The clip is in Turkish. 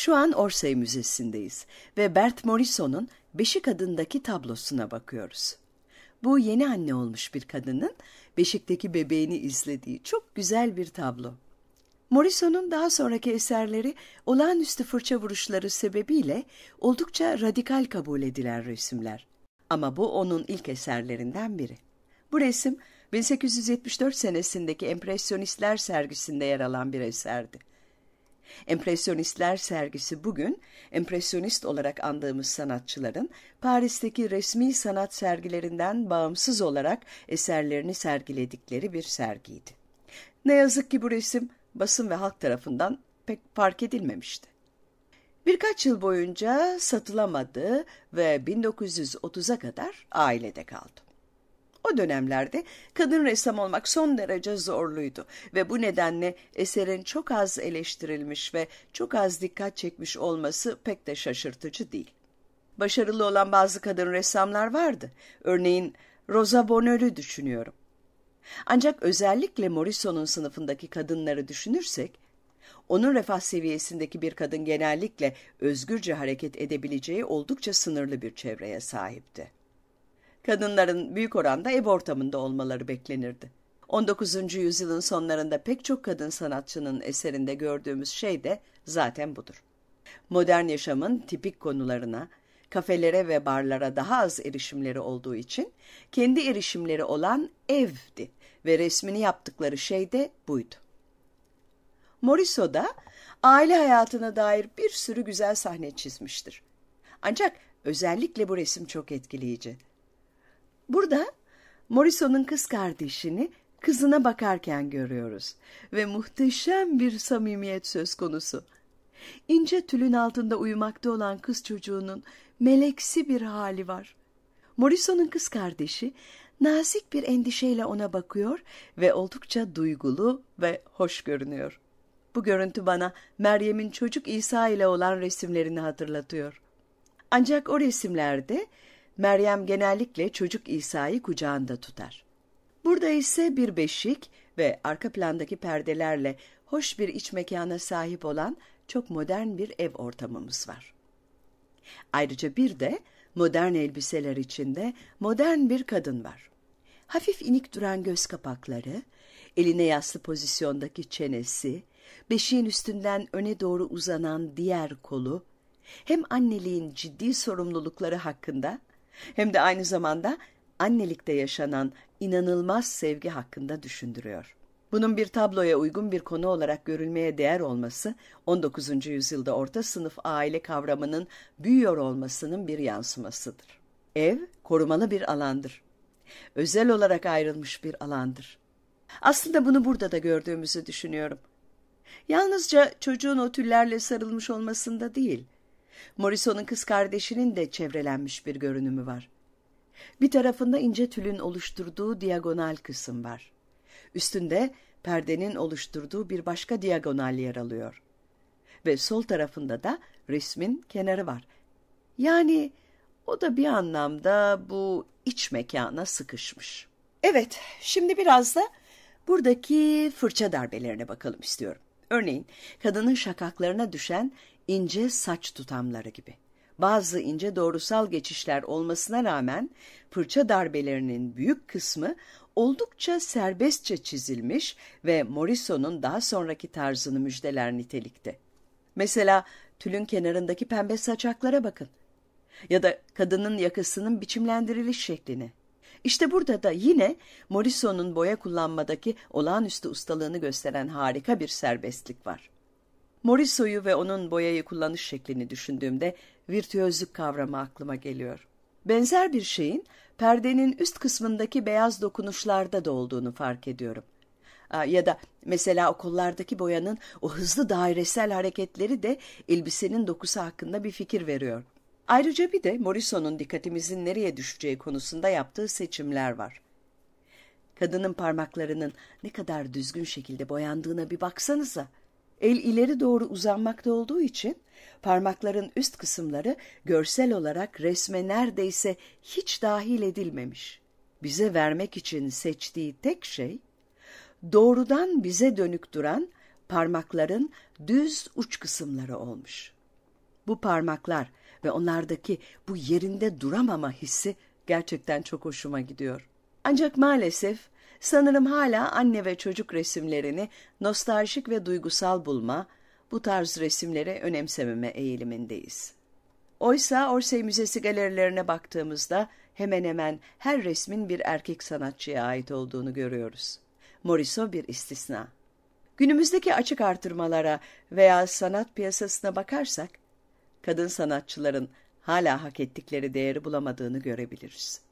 Şu an Orsay Müzesi'ndeyiz ve Bert Morrison'un Beşik adındaki tablosuna bakıyoruz. Bu yeni anne olmuş bir kadının beşikteki bebeğini izlediği çok güzel bir tablo. Morrison'un daha sonraki eserleri olağanüstü fırça vuruşları sebebiyle oldukça radikal kabul edilen resimler. Ama bu onun ilk eserlerinden biri. Bu resim 1874 senesindeki empresyonistler sergisinde yer alan bir eserdi. Empresyonistler sergisi bugün empresyonist olarak andığımız sanatçıların Paris'teki resmi sanat sergilerinden bağımsız olarak eserlerini sergiledikleri bir sergiydi. Ne yazık ki bu resim basın ve halk tarafından pek fark edilmemişti. Birkaç yıl boyunca satılamadı ve 1930'a kadar ailede kaldı. O dönemlerde kadın ressam olmak son derece zorluydu ve bu nedenle eserin çok az eleştirilmiş ve çok az dikkat çekmiş olması pek de şaşırtıcı değil. Başarılı olan bazı kadın ressamlar vardı. Örneğin Rosa Bonheur'ü düşünüyorum. Ancak özellikle Morrison'un sınıfındaki kadınları düşünürsek, onun refah seviyesindeki bir kadın genellikle özgürce hareket edebileceği oldukça sınırlı bir çevreye sahipti kadınların büyük oranda ev ortamında olmaları beklenirdi. 19. yüzyılın sonlarında pek çok kadın sanatçının eserinde gördüğümüz şey de zaten budur. Modern yaşamın tipik konularına, kafelere ve barlara daha az erişimleri olduğu için kendi erişimleri olan evdi ve resmini yaptıkları şey de buydu. da aile hayatına dair bir sürü güzel sahne çizmiştir. Ancak özellikle bu resim çok etkileyici. Burada Morrison'un kız kardeşini kızına bakarken görüyoruz ve muhteşem bir samimiyet söz konusu. İnce tülün altında uyumakta olan kız çocuğunun meleksi bir hali var. Morrison'un kız kardeşi nazik bir endişeyle ona bakıyor ve oldukça duygulu ve hoş görünüyor. Bu görüntü bana Meryem'in çocuk İsa ile olan resimlerini hatırlatıyor. Ancak o resimlerde Meryem genellikle çocuk İsa'yı kucağında tutar. Burada ise bir beşik ve arka plandaki perdelerle hoş bir iç mekana sahip olan çok modern bir ev ortamımız var. Ayrıca bir de modern elbiseler içinde modern bir kadın var. Hafif inik duran göz kapakları, eline yaslı pozisyondaki çenesi, beşiğin üstünden öne doğru uzanan diğer kolu, hem anneliğin ciddi sorumlulukları hakkında hem de aynı zamanda annelikte yaşanan inanılmaz sevgi hakkında düşündürüyor. Bunun bir tabloya uygun bir konu olarak görülmeye değer olması, 19. yüzyılda orta sınıf aile kavramının büyüyor olmasının bir yansımasıdır. Ev, korumalı bir alandır. Özel olarak ayrılmış bir alandır. Aslında bunu burada da gördüğümüzü düşünüyorum. Yalnızca çocuğun o tüllerle sarılmış olmasında değil, Morrison'un kız kardeşinin de çevrelenmiş bir görünümü var. Bir tarafında ince tülün oluşturduğu diagonal kısım var. Üstünde perdenin oluşturduğu bir başka diagonal yer alıyor. Ve sol tarafında da resmin kenarı var. Yani o da bir anlamda bu iç mekana sıkışmış. Evet, şimdi biraz da buradaki fırça darbelerine bakalım istiyorum. Örneğin kadının şakaklarına düşen ince saç tutamları gibi. Bazı ince doğrusal geçişler olmasına rağmen fırça darbelerinin büyük kısmı oldukça serbestçe çizilmiş ve Morrison'un daha sonraki tarzını müjdeler nitelikte. Mesela tülün kenarındaki pembe saçaklara bakın ya da kadının yakasının biçimlendiriliş şeklini. İşte burada da yine Morrison'un boya kullanmadaki olağanüstü ustalığını gösteren harika bir serbestlik var. Moriso'yu ve onun boyayı kullanış şeklini düşündüğümde virtüözlük kavramı aklıma geliyor. Benzer bir şeyin perdenin üst kısmındaki beyaz dokunuşlarda da olduğunu fark ediyorum. Ya da mesela okullardaki boyanın o hızlı dairesel hareketleri de elbisenin dokusu hakkında bir fikir veriyor. Ayrıca bir de Morrison'un dikkatimizin nereye düşeceği konusunda yaptığı seçimler var. Kadının parmaklarının ne kadar düzgün şekilde boyandığına bir baksanıza. El ileri doğru uzanmakta olduğu için parmakların üst kısımları görsel olarak resme neredeyse hiç dahil edilmemiş. Bize vermek için seçtiği tek şey doğrudan bize dönük duran parmakların düz uç kısımları olmuş. Bu parmaklar ve onlardaki bu yerinde duramama hissi gerçekten çok hoşuma gidiyor. Ancak maalesef Sanırım hala anne ve çocuk resimlerini nostaljik ve duygusal bulma, bu tarz resimlere önemsememe eğilimindeyiz. Oysa Orsay Müzesi galerilerine baktığımızda hemen hemen her resmin bir erkek sanatçıya ait olduğunu görüyoruz. Morisot bir istisna. Günümüzdeki açık artırmalara veya sanat piyasasına bakarsak, kadın sanatçıların hala hak ettikleri değeri bulamadığını görebiliriz.